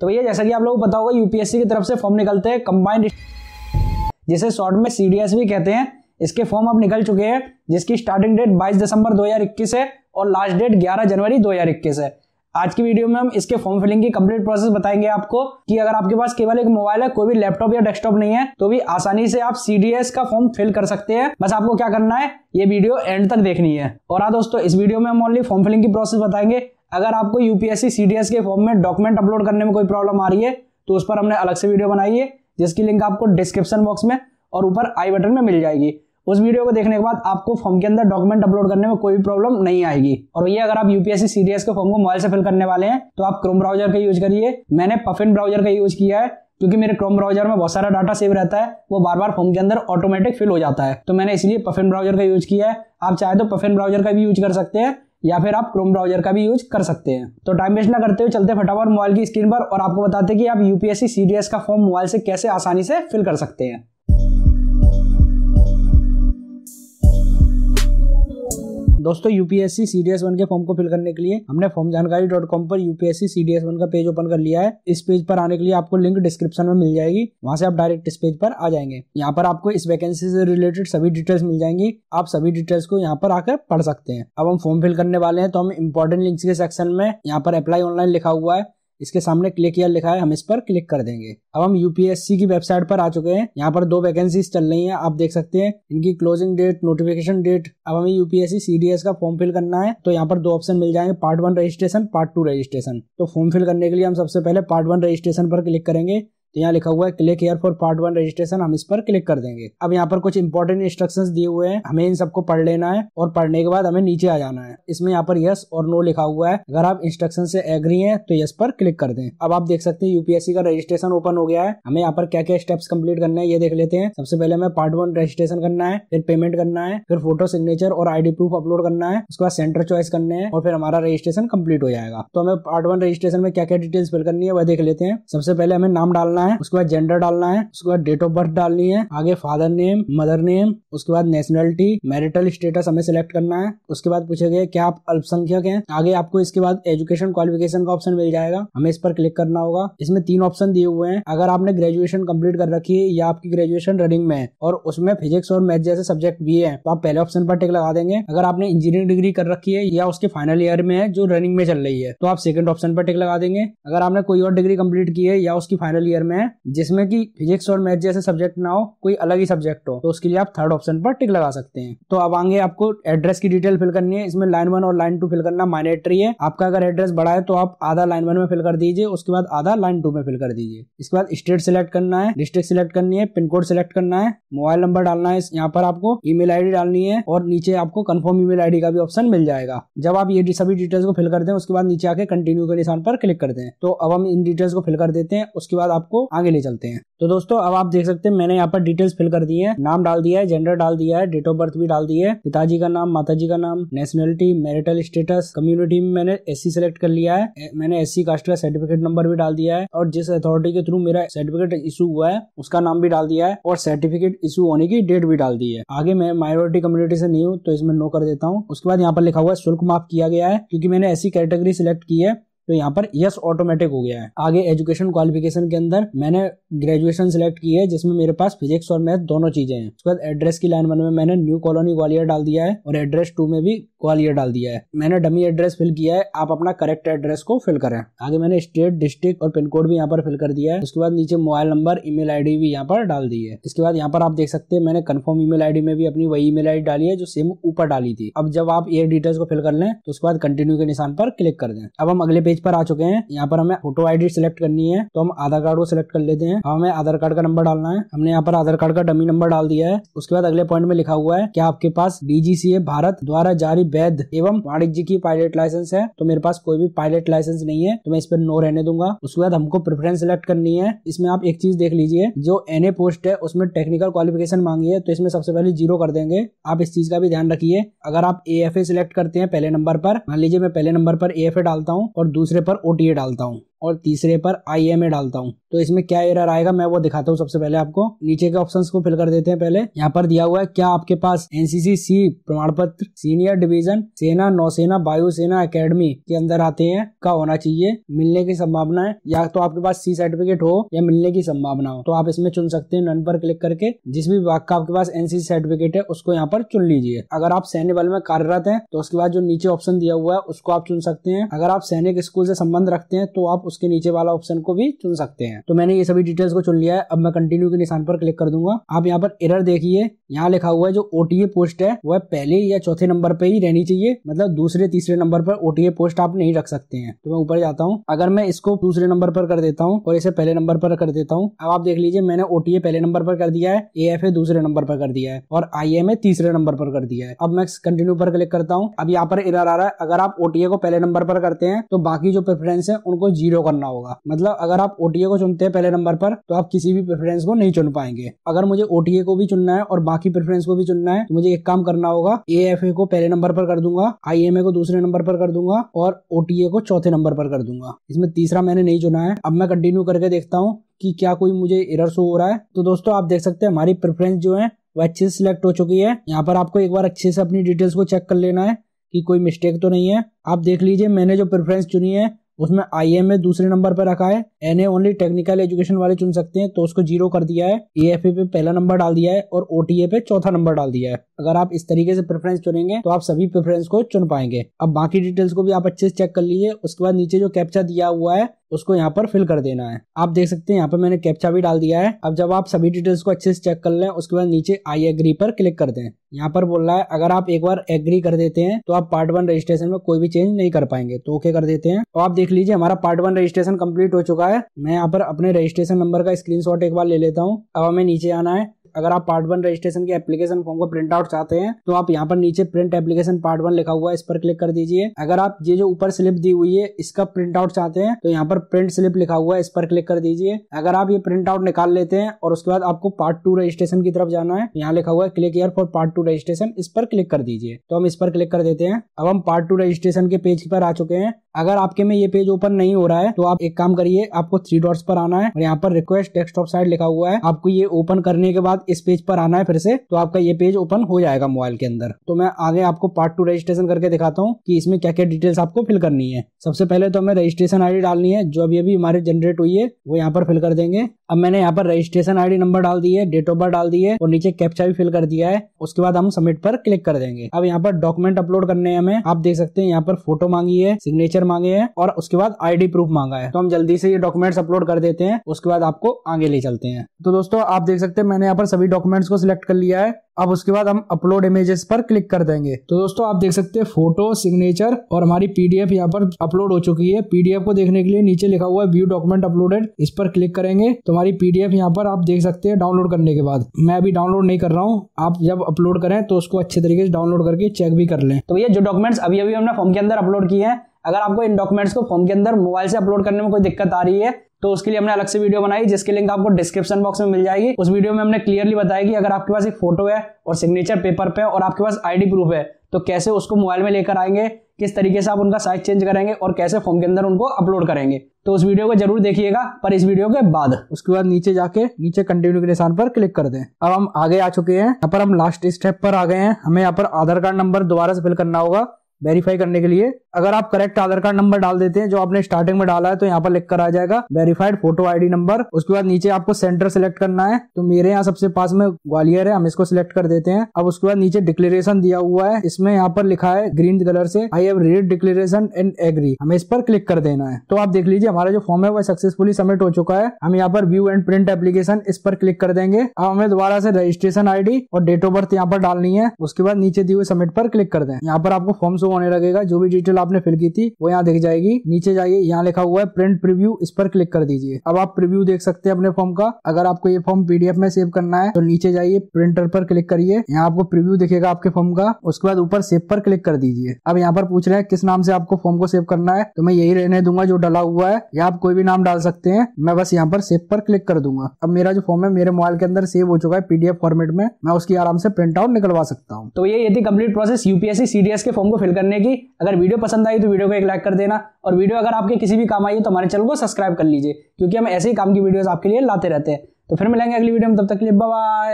तो भैया जैसा कि आप लोगों को पता होगा यूपीएससी की तरफ से फॉर्म निकलते हैं कंबाइंड जिसे शॉर्ट में सीडीएस भी कहते हैं इसके फॉर्म अब निकल चुके हैं जिसकी स्टार्टिंग डेट 22 दिसंबर 2021 है और लास्ट डेट 11 जनवरी 2021 है आज की वीडियो में हम इसके फॉर्म फिलिंग की कंप्लीट प्रोसेस बताएंगे आपको कि अगर आपके पास केवल एक मोबाइल है कोई भी लैपटॉप या डेस्कटॉप नहीं है तो भी आसानी से आप सीडीएस का फॉर्म फिल कर सकते हैं बस आपको क्या करना है ये वीडियो एंड तक देखनी है और हाँ दोस्तों इस वीडियो में हम ओनली फॉर्म फिलिंग की प्रोसेस बताएंगे अगर आपको यूपीएससी सीडीएस के फॉर्म में डॉक्यूमेंट अपलोड करने में कोई प्रॉब्लम आ रही है तो उस पर हमने अलग से वीडियो बनाई है जिसकी लिंक आपको डिस्क्रिप्शन बॉक्स में और ऊपर आई बटन में मिल जाएगी उस वीडियो को देखने के बाद आपको फॉर्म के अंदर डॉक्यूमेंट अपलोड करने में कोई भी प्रॉब्लम नहीं आएगी और ये अगर आप यूपीएससी सीडीएस के फॉर्म को मोबाइल से फिल करने वाले हैं तो आप क्रोम ब्राउजर का यूज करिए मैंने पफिन ब्राउजर का यूज किया है क्योंकि मेरे क्रोम ब्राउजर में बहुत सारा डाटा सेव रहता है वो बार बार फॉर्म के अंदर ऑटोमेटिक फिल हो जाता है तो मैंने इसलिए पफिन ब्राउजर का यूज किया है आप चाहे तो पफिन ब्राउजर का भी यूज कर सकते हैं या फिर आप क्रोम ब्राउजर का भी यूज कर सकते हैं तो टाइम वेस्ट ना करते हुए चलते फटाफट मोबाइल की स्क्रीन पर और आपको बताते हैं कि आप यूपीएससी सीडीएस का फॉर्म मोबाइल से कैसे आसानी से फिल कर सकते हैं दोस्तों UPSC C D S one के फॉर्म को फिल करने के लिए हमने फॉर्म जानकारी डॉट कॉम पर UPSC C D S one का पेज ओपन कर लिया है इस पेज पर आने के लिए आपको लिंक डिस्क्रिप्शन में मिल जाएगी वहां से आप डायरेक्ट इस पेज पर आ जाएंगे यहाँ पर आपको इस वैकेंसी से रिलेटेड सभी डिटेल्स मिल जाएंगी आप सभी डिटेल्स को यहाँ पर आकर पढ़ सकते हैं अब हम फॉर्म फिल करने वाले हैं तो हम इम्पोर्टेंट लिंक के सेक्शन में यहाँ पर अप्लाई ऑनलाइन लिखा हुआ है इसके सामने क्लिक यर लिखा है हम इस पर क्लिक कर देंगे अब हम यूपीएससी की वेबसाइट पर आ चुके हैं यहाँ पर दो वैकेंसी चल रही हैं आप देख सकते हैं इनकी क्लोजिंग डेट नोटिफिकेशन डेट अब हमें यूपीएससी सीडीएस का फॉर्म फिल करना है तो यहाँ पर दो ऑप्शन मिल जाएंगे part one registration part two registration तो फॉर्म फिल करने के लिए हम सबसे पहले पार्ट वन रजिस्ट्रेशन पर क्लिक करेंगे तो यहाँ लिखा हुआ है click here for part one registration हम इस पर क्लिक कर देंगे अब यहाँ पर कुछ इंपॉर्टेंट इंस्ट्रक्शन दिए हुए हैं हमें इन सबको पढ़ लेना है और पढ़ने के बाद हमें नीचे आ जाना है इसमें यहाँ पर यस और नो लिखा हुआ है अगर आप इंस्ट्रक्शन से एग्री है तो यस पर क्लिक कर दें अब आप देख सकते हैं यूपीएससी का रजिस्ट्रेशन ओपन हो गया है हमें यहाँ पर क्या क्या स्टेप्स कंप्लीट करना है ये देख लेते हैं सबसे पहले हमें पार्ट वन रजिस्ट्रेशन करना है फिर पेमेंट करना है फिर फोटो सिग्नेचर और आईडी प्रूफ अपलोड करना है उसके बाद सेंटर चॉइस करने हैं और फिर हमारा रजिस्ट्रेशन कंप्लीट हो जाएगा तो हमें पार्ट वन रजिस्ट्रेशन में क्या क्या डिटेल्स फिल करनी है वह देख लेते हैं सबसे पहले हमें नाम डालना है है उसके बाद जेंडर डालना है उसके बाद डेट ऑफ बर्थ डालनी है आगे फादर नेम मदर नेम उसके बाद नेशनलिटी मैरिटल स्टेटस हमें सिलेक्ट करना है उसके बाद गए क्या आप अल्पसंख्यक हैं आगे आपको इसके बाद एजुकेशन क्वालिफिकेशन का ऑप्शन मिल जाएगा हमें इस पर क्लिक करना होगा इसमें तीन ऑप्शन दिए हुए हैं अगर आपने ग्रेजुएशन कम्प्लीट कर रखी है या आपकी ग्रेजुएशन रनिंग में है और उसमें फिजिक्स और मैथ जैसे सब्जेक्ट भी है तो आप पहले ऑप्शन पर टिक लगा देंगे अगर आपने इंजीनियरिंग डिग्री कर रखी है या उसके फाइनल ईयर में है जो रनिंग में चल रही है तो आप सेकंड ऑप्शन पर टिक लगा देंगे अगर आपने कोई और डिग्री कंप्लीट की है या उसकी फाइनल ईयर में जिसमें कि फिजिक्स और मैथ जैसे सब्जेक्ट ना हो कोई अलग ही सब्जेक्ट हो तो उसके लिए आप थर्ड ऑप्शन पर टिक लगा सकते हैं तो अब आगे आपको एड्रेस की डिटेल फिल करनी है इसमें लाइन वन और लाइन टू फिल करना माइनेटरी है आपका अगर एड्रेस बड़ा है तो आप आधा लाइन वन में फिल कर दीजिए उसके बाद आधा लाइन टू में फिल कर दीजिए इसके बाद स्टेट सिलेक्ट करना है डिस्ट्रिक्ट सिलेक्ट करनी है पिन कोड सिलेक्ट करना है मोबाइल नंबर डालना है यहाँ पर आपको ईमेल आईडी डालनी है और नीचे आपको कंफर्म ईमेल आईडी का भी ऑप्शन मिल जाएगा जब आप ये सभी डिटेल्स को फिल कर दें उसके बाद नीचे आके कंटिन्यू के निशान पर क्लिक कर दें तो अब हम इन डिटेल्स को फिल कर देते हैं उसके बाद आपको को आगे ले चलते हैं तो दोस्तों अब आप देख सकते हैं मैंने यहाँ पर डिटेल्स फिल कर दी है नाम डाल दिया है जेंडर डाल दिया है डेट ऑफ बर्थ भी डाल दी है पिताजी का नाम माताजी का नाम नेशनलिटी मैरिटल स्टेटस कम्युनिटी में मैंने एस सिलेक्ट कर लिया है मैंने एस कास्ट का सर्टिफिकेट नंबर भी डाल दिया है और जिस अथॉरिटी के थ्रू मेरा सर्टिफिकेट इशू हुआ है उसका नाम भी डाल दिया है और सर्टिफिकेट इशू होने की डेट भी डाल दी है आगे मैं माइनॉरिटी कम्युनिटी से नहीं हूँ तो इसमें नो कर देता हूँ उसके बाद यहाँ पर लिखा हुआ है शुल्क माफ किया गया है क्योंकि मैंने ऐसी कैटेगरी सिलेक्ट की है तो यहाँ पर यस ऑटोमेटिक हो गया है आगे एजुकेशन क्वालिफिकेशन के अंदर मैंने ग्रेजुएशन सिलेक्ट की है जिसमें मेरे पास फिजिक्स और मैथ दोनों चीजें हैं उसके बाद एड्रेस की लाइन वन में मैंने न्यू कॉलोनी ग्वालियर डाल दिया है और एड्रेस टू में भी ग्वालियर डाल दिया है मैंने डमी एड्रेस फिल किया है आप अपना करेक्ट एड्रेस को फिल करें आगे मैंने स्टेट डिस्ट्रिक्ट और पिन कोड भी यहाँ पर फिल कर दिया है उसके बाद नीचे मोबाइल नंबर ईमेल आईडी भी यहाँ पर डाल दी है इसके बाद यहाँ पर आप देख सकते हैं मैंने कन्फर्म ईमेल आईडी में भी अपनी वही ईमेल आईडी डाली है जो सेम ऊपर डाली थी अब जब आप ये डिटेल्स को फिल कर लें तो उसके बाद कंटिन्यू के निशान पर क्लिक कर दें अब हम अगले पेज पेज पर आ चुके हैं यहाँ पर हमें फोटो आईडी सिलेक्ट करनी है तो हम आधार कार्ड को सिलेक्ट कर लेते हैं हमें आधार कार्ड का नंबर डालना है हमने यहाँ पर आधार कार्ड का डमी नंबर डाल दिया है उसके बाद अगले पॉइंट में लिखा हुआ है क्या आपके पास डीजीसीए भारत द्वारा जारी वैध एवं वाणिज्य की पायलट लाइसेंस है तो मेरे पास कोई भी पायलट लाइसेंस नहीं है तो मैं इस पर नो रहने दूंगा उसके बाद हमको प्रेफरेंस सिलेक्ट करनी है इसमें आप एक चीज देख लीजिए जो एन पोस्ट है उसमें टेक्निकल क्वालिफिकेशन मांगी है तो इसमें सबसे पहले जीरो कर देंगे आप इस चीज का भी ध्यान रखिए अगर आप ए एफ ए सिलेक्ट करते हैं पहले नंबर पर मान लीजिए मैं पहले नंबर पर ए एफ ए डालता हूँ और दूसरे दूसरे पर ओ डालता हूँ और तीसरे पर आई एम ए डालता हूँ तो इसमें क्या एरर आएगा मैं वो दिखाता हूँ सबसे पहले आपको नीचे के ऑप्शन को फिल कर देते हैं पहले यहाँ पर दिया हुआ है क्या आपके पास एनसीसी सी प्रमाण पत्र सीनियर डिवीजन सेना नौसेना वायुसेना अकेडमी के अंदर आते हैं का होना चाहिए मिलने की संभावना है या तो आपके पास सी सर्टिफिकेट हो या मिलने की संभावना हो तो आप इसमें चुन सकते हैं नन पर क्लिक करके जिस भी विभाग का आपके पास एनसीसी सर्टिफिकेट है उसको यहाँ पर चुन लीजिए अगर आप सैन्य बल में कार्यरत है तो उसके बाद जो नीचे ऑप्शन दिया हुआ है उसको आप चुन सकते हैं अगर आप सैनिक स्कूल से संबंध रखते हैं तो आप उसके नीचे वाला ऑप्शन को भी चुन सकते हैं तो मैंने ये सभी डिटेल्स को चुन लिया है अब मैं कंटिन्यू के निशान पर क्लिक कर दूंगा आप यहाँ पर एरर देखिए यहाँ लिखा हुआ है जो ओटीए पोस्ट है वह पहले या चौथे नंबर पर ही रहनी चाहिए मतलब दूसरे तीसरे नंबर पर ओटीए पोस्ट आप नहीं रख सकते हैं तो मैं ऊपर जाता हूँ अगर मैं इसको दूसरे नंबर पर कर देता हूँ और इसे पहले नंबर पर कर देता हूँ अब आप देख लीजिए मैंने ओटीए पहले नंबर पर कर दिया है ए दूसरे नंबर पर कर दिया है और आई तीसरे नंबर पर कर दिया है अब मैं कंटिन्यू पर क्लिक करता हूँ अब यहाँ पर एरर आ रहा है अगर आप ओटीए को पहले नंबर पर करते हैं तो बाकी जो प्रेफरेंस है उनको जीरो फ्लो करना होगा मतलब अगर आप ओटीए को चुनते हैं पहले नंबर पर तो आप किसी भी प्रेफरेंस को नहीं चुन पाएंगे अगर मुझे ओटीए को भी चुनना है और बाकी प्रेफरेंस को भी चुनना है तो मुझे एक काम करना होगा ए को पहले नंबर पर कर दूंगा आई को दूसरे नंबर पर कर दूंगा और ओटीए को चौथे नंबर पर कर दूंगा इसमें तीसरा मैंने नहीं चुना है अब मैं कंटिन्यू करके देखता हूँ कि क्या कोई मुझे एरर शो हो रहा है तो दोस्तों आप देख सकते हैं हमारी प्रेफरेंस जो है वह अच्छे से सिलेक्ट हो चुकी है यहाँ पर आपको एक बार अच्छे से अपनी डिटेल्स को चेक कर लेना है कि कोई मिस्टेक तो नहीं है आप देख लीजिए मैंने जो प्रेफरेंस चुनी है उसमें आई एम ए दूसरे नंबर पर रखा है N A only technical education वाले चुन सकते हैं तो उसको जीरो कर दिया है ए एफ ए पे पहला नंबर डाल दिया है और ओ टी ए पे चौथा नंबर डाल दिया है अगर आप इस तरीके से प्रेफरेंस चुनेंगे तो आप सभी प्रेफरेंस को चुन पाएंगे अब बाकी डिटेल्स को भी आप अच्छे से चेक कर लीजिए उसके बाद नीचे जो कैप्चा दिया हुआ है उसको यहाँ पर फिल कर देना है आप देख सकते हैं यहाँ पर मैंने कैप्चा भी डाल दिया है अब जब आप सभी डिटेल्स को अच्छे से चेक कर लें उसके बाद नीचे आई एग्री पर क्लिक कर दें यहाँ पर बोल रहा है अगर आप एक बार एग्री कर देते हैं तो आप पार्ट वन रजिस्ट्रेशन में कोई भी चेंज नहीं कर पाएंगे तो ओके कर देते हैं तो आप देख लीजिए हमारा पार्ट वन रजिस्ट्रेशन कंप्लीट हो चुका है मैं यहाँ पर अपने रजिस्ट्रेशन नंबर का स्क्रीनशॉट एक बार ले लेता हूँ अब हमें नीचे आना है अगर आप पार्ट वन रजिस्ट्रेशन के एप्लीकेशन फॉर्म को प्रिंट आउट चाहते हैं तो आप यहाँ पर नीचे प्रिंट एप्लीकेशन पार्ट वन लिखा हुआ है इस पर क्लिक कर दीजिए अगर आप ये जो ऊपर स्लिप दी हुई है इसका प्रिंट आउट चाहते हैं तो यहाँ पर प्रिंट स्लिप लिखा हुआ है इस पर क्लिक कर दीजिए अगर आप ये प्रिंट आउट निकाल लेते हैं और उसके बाद आपको पार्ट टू रजिस्ट्रेशन की तरफ जाना है यहाँ लिखा हुआ है click here for part two registration इस पर क्लिक कर दीजिए तो हम इस पर क्लिक कर देते हैं अब हम पार्ट टू रजिस्ट्रेशन के पेज पर आ चुके हैं अगर आपके में ये पेज ओपन नहीं हो रहा है तो आप एक काम करिए आपको थ्री डॉट्स पर आना है और यहाँ पर रिक्वेस्ट डेस्कटॉप साइड लिखा हुआ है आपको ये ओपन करने के बाद इस पेज पर आना है फिर से तो आपका ये पेज ओपन हो जाएगा मोबाइल के अंदर तो मैं आगे आपको पार्ट टू रजिस्ट्रेशन करके दिखाता हूँ कि इसमें क्या क्या डिटेल्स आपको फिल करनी है सबसे पहले तो हमें रजिस्ट्रेशन आई डालनी है जो अभी अभी हमारे जनरेट हुई है वो यहाँ पर फिल कर देंगे अब मैंने यहाँ पर रजिस्ट्रेशन आईडी नंबर डाल दी है डेट ऑफ बर्थ डाल दी है और नीचे कैप्चा भी फिल कर दिया है उसके बाद हम सबमिट पर क्लिक कर देंगे अब यहाँ पर डॉक्यूमेंट अपलोड करने हैं हमें आप देख सकते हैं यहाँ पर फोटो मांगी है सिग्नेचर सिग्नेचर मांगे हैं और उसके बाद आईडी प्रूफ मांगा है तो हम जल्दी से ये डॉक्यूमेंट्स अपलोड कर देते हैं उसके बाद आपको आगे ले चलते हैं तो दोस्तों आप देख सकते हैं मैंने यहाँ पर सभी डॉक्यूमेंट्स को सिलेक्ट कर लिया है अब उसके बाद हम अपलोड इमेजेस पर क्लिक कर देंगे तो दोस्तों आप देख सकते हैं फोटो सिग्नेचर और हमारी पीडीएफ यहाँ पर अपलोड हो चुकी है पीडीएफ को देखने के लिए नीचे लिखा हुआ है व्यू डॉक्यूमेंट अपलोडेड इस पर क्लिक करेंगे तो हमारी पीडीएफ यहाँ पर आप देख सकते हैं डाउनलोड करने के बाद मैं अभी डाउनलोड नहीं कर रहा हूँ आप जब अपलोड करें तो उसको अच्छे तरीके से डाउनलोड करके चेक भी कर लें तो भैया जो डॉक्यूमेंट्स अभी अभी हमने फॉर्म के अंदर अपलोड किए हैं अगर आपको इन डॉक्यूमेंट्स को फॉर्म के अंदर मोबाइल से अपलोड करने में कोई दिक्कत आ रही है तो उसके लिए हमने अलग से वीडियो बनाई जिसके लिंक आपको डिस्क्रिप्शन बॉक्स में मिल जाएगी उस वीडियो में हमने क्लियरली बताया कि अगर आपके पास एक फोटो है और सिग्नेचर पेपर पे और आपके पास आईडी प्रूफ है तो कैसे उसको मोबाइल में लेकर आएंगे किस तरीके से आप उनका साइज चेंज करेंगे और कैसे फॉर्म के अंदर उनको अपलोड करेंगे तो उस वीडियो को जरूर देखिएगा पर इस वीडियो के बाद उसके बाद नीचे जाके नीचे कंटिन्यू के निशान पर क्लिक कर दें अब हम आगे आ चुके हैं यहाँ पर हम लास्ट स्टेप पर आ गए हैं हमें यहाँ पर आधार कार्ड नंबर दोबारा से फिल करना होगा वेरीफाई करने के लिए अगर आप करेक्ट आधार कार्ड नंबर डाल देते हैं जो आपने स्टार्टिंग में डाला है तो यहाँ पर लिख कर आ जाएगा वेरीफाइड फोटो आईडी नंबर उसके बाद नीचे आपको सेंटर सेलेक्ट करना है तो मेरे यहाँ सबसे पास में ग्वालियर है हम इसको सिलेक्ट कर देते हैं अब उसके बाद नीचे डिक्लेरेशन दिया हुआ है इसमें यहाँ पर लिखा है ग्रीन कलर से I have read declaration and agree हमें इस पर क्लिक कर देना है तो आप देख लीजिए हमारा जो फॉर्म है वह सक्सेसफुली सबमिट हो चुका है हम यहाँ पर व्यू एंड प्रिंट एप्लीकेशन इस पर क्लिक कर देंगे अब हमें दोबारा से रजिस्ट्रेशन आईडी और डेट ऑफ बर्थ यहाँ पर डालनी है उसके बाद नीचे दिए हुए सबमिट पर क्लिक कर दें यहाँ पर आपको फॉर्म शो होने लगेगा जो भी डिटेल डिटेल आपने फिल की थी वो यहाँ दिख जाएगी नीचे जाइए यहाँ लिखा हुआ है प्रिंट प्रिव्यू इस पर क्लिक कर दीजिए अब आप प्रिव्यू देख सकते हैं अपने फॉर्म का अगर आपको ये फॉर्म पीडीएफ में सेव करना है तो नीचे जाइए प्रिंटर पर क्लिक करिए यहाँ आपको प्रिव्यू दिखेगा आपके फॉर्म का उसके बाद ऊपर सेव पर क्लिक कर दीजिए अब यहाँ पर पूछ रहे हैं किस नाम से आपको फॉर्म को सेव करना है तो मैं यही रहने दूंगा जो डला हुआ है या आप कोई भी नाम डाल सकते हैं मैं बस यहाँ पर सेव पर क्लिक कर दूंगा अब मेरा जो फॉर्म है मेरे मोबाइल के अंदर सेव हो चुका है पीडीएफ फॉर्मेट में मैं उसकी आराम से प्रिंट आउट निकलवा सकता हूँ तो ये थी कंप्लीट प्रोसेस यूपीएससी सीडीएस के फॉर्म को फिल करने की अगर वीडियो पसंद आई तो वीडियो को एक लाइक कर देना और वीडियो अगर आपके किसी भी काम आई तो हमारे चैनल को सब्सक्राइब कर लीजिए क्योंकि हम ऐसे ही काम की वीडियो आपके लिए लाते रहते हैं तो फिर मिलेंगे अगली वीडियो में तब तक के लिए बाय